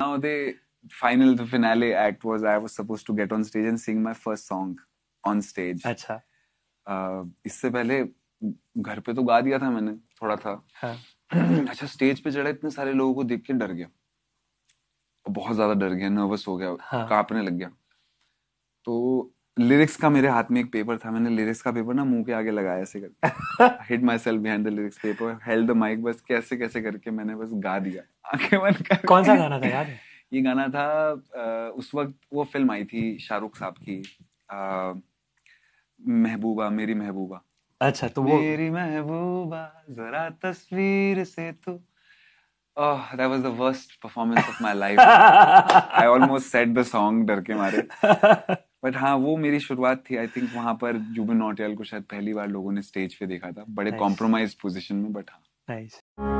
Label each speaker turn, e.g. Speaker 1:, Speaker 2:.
Speaker 1: Now the final, the finale act was I was supposed to get on stage and sing my first song on stage. अच्छा. Uh, इससे पहले घर पे तो गा दिया था मैंने थोड़ा था हाँ. अच्छा स्टेज पे चढ़ा इतने सारे लोगों को देख के डर गया बहुत ज्यादा डर गया नर्वस हो गया हाँ. कांपने लग गया तो लिरिक्स का मेरे हाथ में एक पेपर था मैंने लिरिक्स का पेपर ना मुंह के आगे लगाया ऐसे करके hit myself behind the lyrics paper held the mic बस कैसे कैसे करके मैंने बस गा दिया कौन सा गाना था यार ये गाना था उस वक्त वो फिल्म आई थी शाहरुख साहब की महबूबा मेरी महबूबा अच्छा तो वो मेरी
Speaker 2: महबूबा जरा तस्वीर से तो
Speaker 1: Oh, that was the worst performance of my life. I almost said the song डर के मारे बट हाँ वो मेरी शुरुआत थी आई थिंक वहां पर जुबिन नौटियाल को शायद पहली बार लोगों ने स्टेज पे देखा था बड़े कॉम्प्रोमाइज पोजिशन में बट हाँ